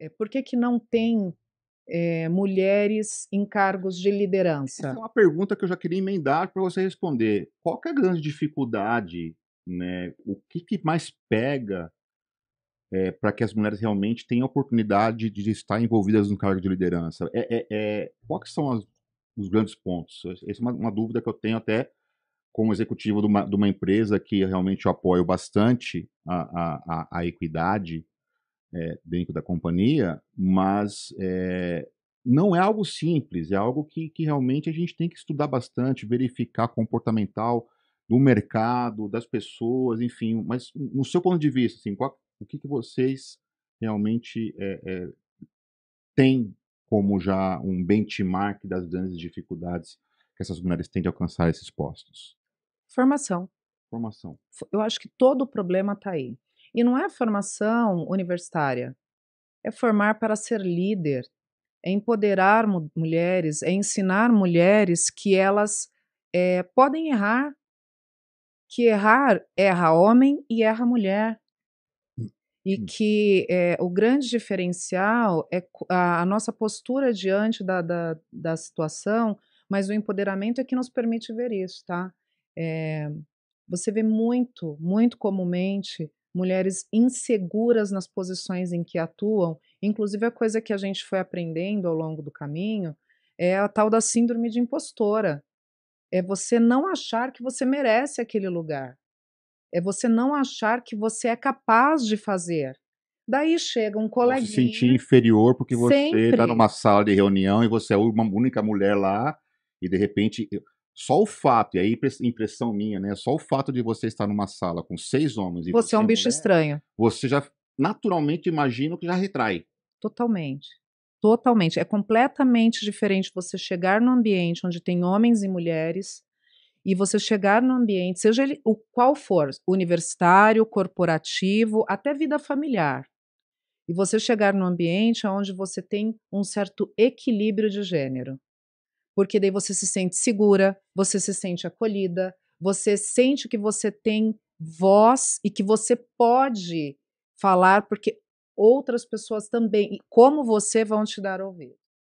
É, por que, que não tem é, mulheres em cargos de é liderança? Essa é uma pergunta que eu já queria emendar para você responder. Qual é a grande dificuldade? Né? O que, que mais pega é, eh, para que as mulheres realmente tenham oportunidade de estar envolvidas no cargo de liderança? É, é, é quais são as, os grandes pontos? Essa é uma, uma, dúvida que eu tenho até como executivo de uma, de uma empresa que realmente eu apoio bastante a, a, a, a equidade é, dentro da companhia, mas é, não é algo simples, é algo que, que realmente a gente tem que estudar bastante, verificar comportamental do mercado, das pessoas, enfim. Mas no seu ponto de vista, assim, qual, o que, que vocês realmente é, é, têm como já um benchmark das grandes dificuldades que essas mulheres têm de alcançar esses postos? Formação. Formação. Eu acho que todo o problema está aí. E não é formação universitária, é formar para ser líder, é empoderar mulheres, é ensinar mulheres que elas é, podem errar, que errar erra homem e erra mulher. Hum, e hum. que é, o grande diferencial é a, a nossa postura diante da, da, da, situação, mas o empoderamento é que nos permite ver isso, tá? É, você vê muito, muito comumente mulheres inseguras nas posições em que atuam. Inclusive, a coisa que a gente foi aprendendo ao longo do caminho é a tal da síndrome de impostora. É você não achar que você merece aquele lugar. É você não achar que você é capaz de fazer. Daí chega um coleguinha. Se sentir inferior porque você está numa sala de reunião e você é uma única mulher lá e de repente só o fato, e aí impressão minha, né? Só o fato de você estar numa sala com seis homens e você, é você é um mulher, bicho estranho. Você já naturalmente imagina que já retrai. Totalmente. Totalmente. É completamente diferente você chegar num ambiente onde tem homens e mulheres e você chegar num ambiente, seja ele o qual for, universitário, corporativo, até vida familiar. E você chegar num ambiente onde você tem um certo equilíbrio de gênero porque daí você se sente segura, você se sente acolhida, você sente que você tem voz e que você pode falar, porque outras pessoas também, como você, vão te dar ouvido.